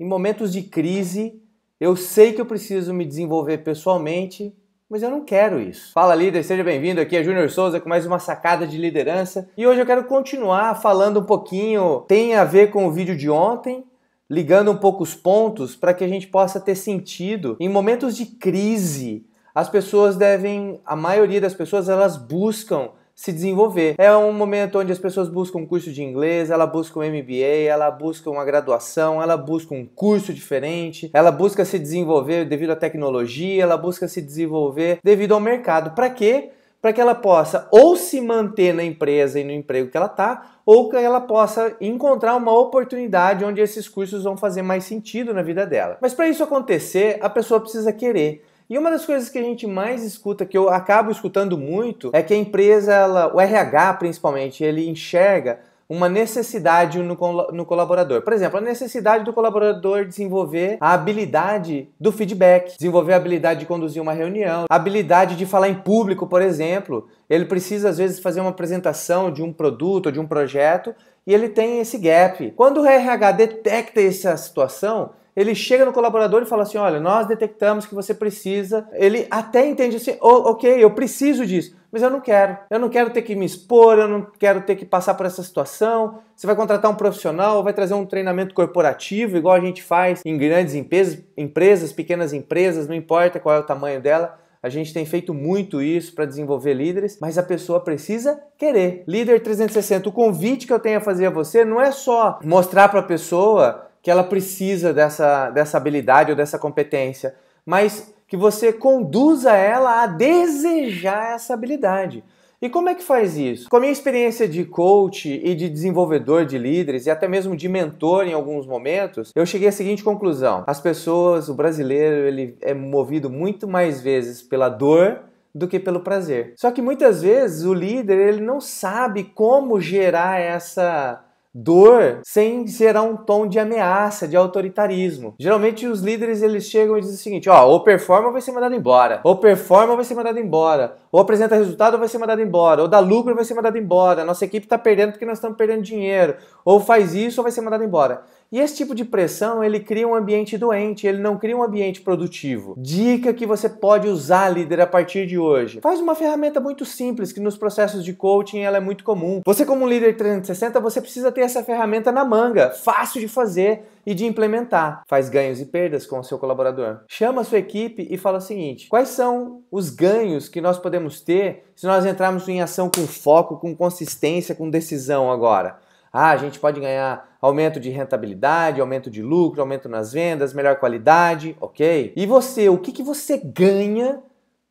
Em momentos de crise, eu sei que eu preciso me desenvolver pessoalmente, mas eu não quero isso. Fala líder, seja bem-vindo. Aqui é Júnior Souza com mais uma sacada de liderança. E hoje eu quero continuar falando um pouquinho, tem a ver com o vídeo de ontem, ligando um pouco os pontos para que a gente possa ter sentido. Em momentos de crise, as pessoas devem, a maioria das pessoas, elas buscam se desenvolver. É um momento onde as pessoas buscam um curso de inglês, ela busca um MBA, ela busca uma graduação, ela busca um curso diferente, ela busca se desenvolver devido à tecnologia, ela busca se desenvolver devido ao mercado. Para quê? Para que ela possa ou se manter na empresa e no emprego que ela está, ou que ela possa encontrar uma oportunidade onde esses cursos vão fazer mais sentido na vida dela. Mas para isso acontecer, a pessoa precisa querer. E uma das coisas que a gente mais escuta, que eu acabo escutando muito, é que a empresa, ela, o RH principalmente, ele enxerga uma necessidade no, no, colaborador. Por exemplo, a necessidade do colaborador desenvolver a habilidade do feedback, desenvolver a habilidade de conduzir uma reunião, a habilidade de falar em público, por exemplo. Ele precisa, às vezes, fazer uma apresentação de um produto ou de um projeto e ele tem esse gap. Quando o RH detecta essa situação, ele chega no colaborador e fala assim: olha, nós detectamos que você precisa. Ele até entende assim: oh, ok, eu preciso disso, mas eu não quero. Eu não quero ter que me expor, eu não quero ter que passar por essa situação. Você vai contratar um profissional, vai trazer um treinamento corporativo, igual a gente faz em grandes empresas, empresas pequenas empresas, não importa qual é o tamanho dela. A gente tem feito muito isso para desenvolver líderes, mas a pessoa precisa querer. Líder 360, o convite que eu tenho a fazer a você não é só mostrar para a pessoa que ela precisa dessa, dessa habilidade ou dessa competência, mas que você conduza ela a desejar essa habilidade. E como é que faz isso? Com a minha experiência de coach e de desenvolvedor de líderes e até mesmo de mentor em alguns momentos, eu cheguei à seguinte conclusão: as pessoas, o brasileiro, ele é movido muito mais vezes pela dor do que pelo prazer. Só que muitas vezes o líder ele não sabe como gerar essa dor sem gerar um tom de ameaça, de autoritarismo. Geralmente os líderes eles chegam e dizem o seguinte, ó, ou performa ou vai ser mandado embora, ou performa ou vai ser mandado embora, ou apresenta resultado ou vai ser mandado embora, ou dá lucro ou vai ser mandado embora, nossa equipe está perdendo porque nós estamos perdendo dinheiro, ou faz isso ou vai ser mandado embora. E esse tipo de pressão, ele cria um ambiente doente, ele não cria um ambiente produtivo. Dica que você pode usar, líder, a partir de hoje. Faz uma ferramenta muito simples, que nos processos de coaching ela é muito comum. Você como líder 360, você precisa ter essa ferramenta na manga, fácil de fazer e de implementar. Faz ganhos e perdas com o seu colaborador. Chama a sua equipe e fala o seguinte: quais são os ganhos que nós podemos ter se nós entrarmos em ação com foco, com consistência, com decisão agora? Ah, a gente pode ganhar aumento de rentabilidade, aumento de lucro, aumento nas vendas, melhor qualidade, ok? E você, o que, que você ganha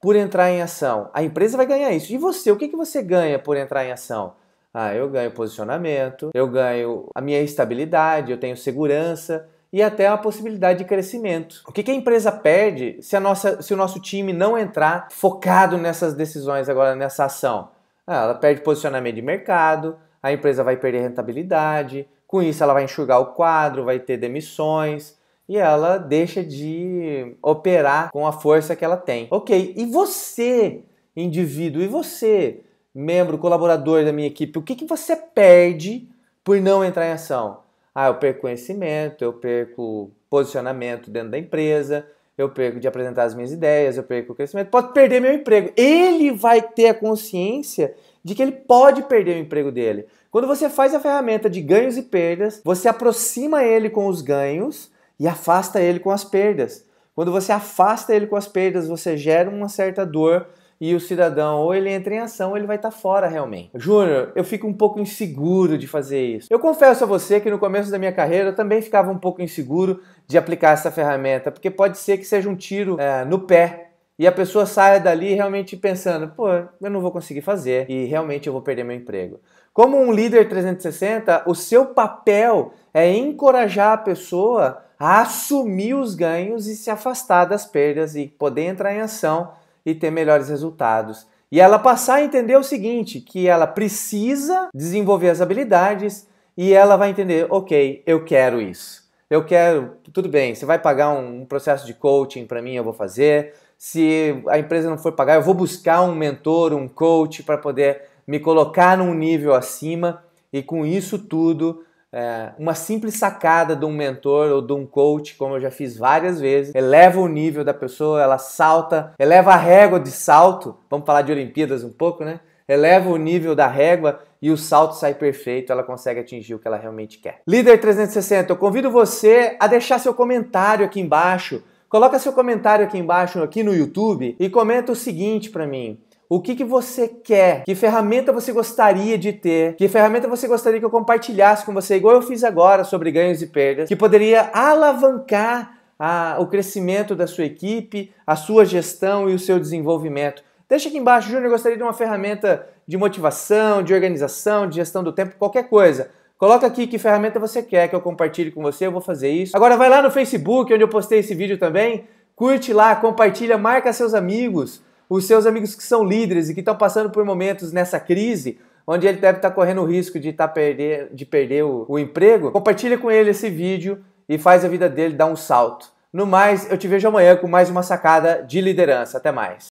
por entrar em ação? A empresa vai ganhar isso. E você, o que, que você ganha por entrar em ação? Ah, eu ganho posicionamento, eu ganho a minha estabilidade, eu tenho segurança e até a possibilidade de crescimento. O que, que a empresa perde se, a nossa, se o nosso time não entrar focado nessas decisões agora, nessa ação? Ah, ela perde posicionamento de mercado, a empresa vai perder rentabilidade, com isso ela vai enxugar o quadro, vai ter demissões e ela deixa de operar com a força que ela tem. Ok, e você, indivíduo, e você, membro, colaborador da minha equipe, o que, que você perde por não entrar em ação? Ah, eu perco conhecimento, eu perco posicionamento dentro da empresa, eu perco de apresentar as minhas ideias, eu perco o crescimento, pode perder meu emprego. Ele vai ter a consciência de que ele pode perder o emprego dele. Quando você faz a ferramenta de ganhos e perdas, você aproxima ele com os ganhos e afasta ele com as perdas. Quando você afasta ele com as perdas, você gera uma certa dor e o cidadão ou ele entra em ação ou ele vai estar tá fora realmente. Júnior, eu fico um pouco inseguro de fazer isso. Eu confesso a você que no começo da minha carreira eu também ficava um pouco inseguro de aplicar essa ferramenta, porque pode ser que seja um tiro é, no pé e a pessoa saia dali realmente pensando, pô, eu não vou conseguir fazer e realmente eu vou perder meu emprego. Como um líder 360, o seu papel é encorajar a pessoa a assumir os ganhos e se afastar das perdas e poder entrar em ação e ter melhores resultados. E ela passar a entender o seguinte, que ela precisa desenvolver as habilidades e ela vai entender, ok, eu quero isso. Eu quero, tudo bem, você vai pagar um processo de coaching para mim, eu vou fazer. Se a empresa não for pagar, eu vou buscar um mentor, um coach para poder me colocar num nível acima e com isso tudo é, uma simples sacada de um mentor ou de um coach, como eu já fiz várias vezes, eleva o nível da pessoa, ela salta, eleva a régua de salto. Vamos falar de Olimpíadas um pouco, né? Eleva o nível da régua e o salto sai perfeito, ela consegue atingir o que ela realmente quer. Líder 360, eu convido você a deixar seu comentário aqui embaixo. Coloca seu comentário aqui embaixo, aqui no YouTube, e comenta o seguinte para mim. O que, que você quer? Que ferramenta você gostaria de ter? Que ferramenta você gostaria que eu compartilhasse com você, igual eu fiz agora sobre ganhos e perdas, que poderia alavancar a, ah, o crescimento da sua equipe, a sua gestão e o seu desenvolvimento? Deixa aqui embaixo, Júnior, gostaria de uma ferramenta de motivação, de organização, de gestão do tempo, qualquer coisa. Coloca aqui que ferramenta você quer que eu compartilhe com você, eu vou fazer isso. Agora vai lá no Facebook, onde eu postei esse vídeo também, curte lá, compartilha, marca seus amigos os seus amigos que são líderes e que estão passando por momentos nessa crise, onde ele deve estar tá correndo o risco de, tá perder, de perder o, o emprego, compartilha com ele esse vídeo e faz a vida dele dar um salto. No mais, eu te vejo amanhã com mais uma sacada de liderança. Até mais.